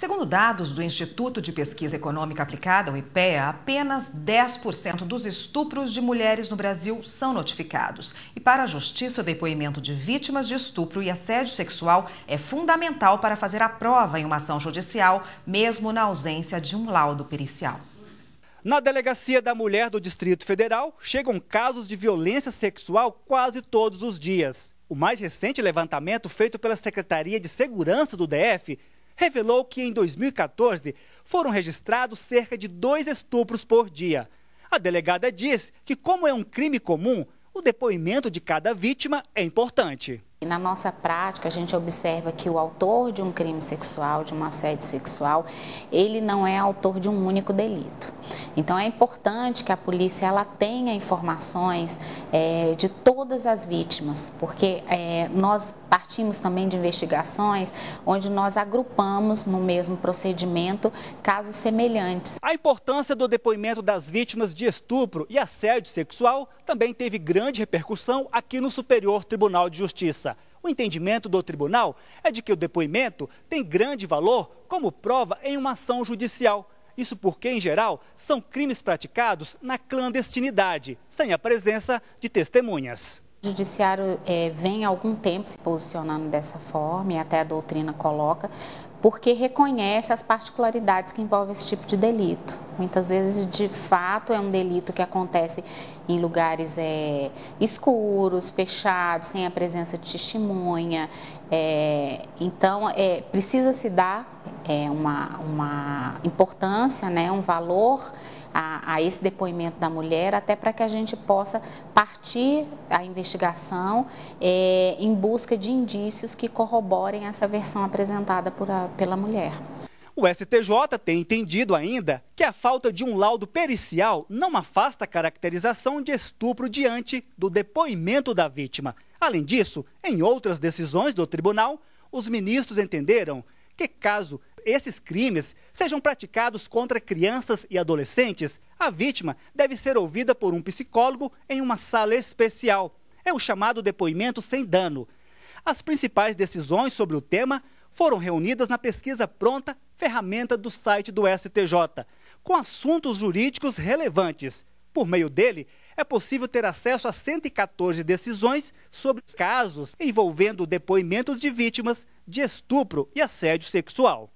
Segundo dados do Instituto de Pesquisa Econômica Aplicada, o IPEA, apenas 10% dos estupros de mulheres no Brasil são notificados. E para a Justiça, o depoimento de vítimas de estupro e assédio sexual é fundamental para fazer a prova em uma ação judicial, mesmo na ausência de um laudo pericial. Na delegacia da mulher do Distrito Federal, chegam casos de violência sexual quase todos os dias. O mais recente levantamento feito pela Secretaria de Segurança do DF revelou que em 2014 foram registrados cerca de dois estupros por dia. A delegada diz que, como é um crime comum, o depoimento de cada vítima é importante. E na nossa prática, a gente observa que o autor de um crime sexual, de um assédio sexual, ele não é autor de um único delito. Então, é importante que a polícia ela tenha informações é, de todas as vítimas, porque é, nós partimos também de investigações onde nós agrupamos no mesmo procedimento casos semelhantes. A importância do depoimento das vítimas de estupro e assédio sexual também teve grande repercussão aqui no Superior Tribunal de Justiça. O entendimento do tribunal é de que o depoimento tem grande valor como prova em uma ação judicial. Isso porque, em geral, são crimes praticados na clandestinidade, sem a presença de testemunhas. O judiciário é, vem há algum tempo se posicionando dessa forma, e até a doutrina coloca, porque reconhece as particularidades que envolvem esse tipo de delito. Muitas vezes, de fato, é um delito que acontece em lugares é, escuros, fechados, sem a presença de testemunha. É, então, é, precisa se dar é, uma, uma importância, né, um valor a, a esse depoimento da mulher, até para que a gente possa partir a investigação é, em busca de indícios que corroborem essa versão apresentada por a, pela mulher. O STJ tem entendido ainda que a falta de um laudo pericial não afasta a caracterização de estupro diante do depoimento da vítima. Além disso, em outras decisões do tribunal, os ministros entenderam que, caso esses crimes sejam praticados contra crianças e adolescentes, a vítima deve ser ouvida por um psicólogo em uma sala especial. É o chamado depoimento sem dano. As principais decisões sobre o tema foram reunidas na pesquisa pronta, ferramenta do site do STJ, com assuntos jurídicos relevantes. Por meio dele, é possível ter acesso a 114 decisões sobre casos envolvendo depoimentos de vítimas de estupro e assédio sexual.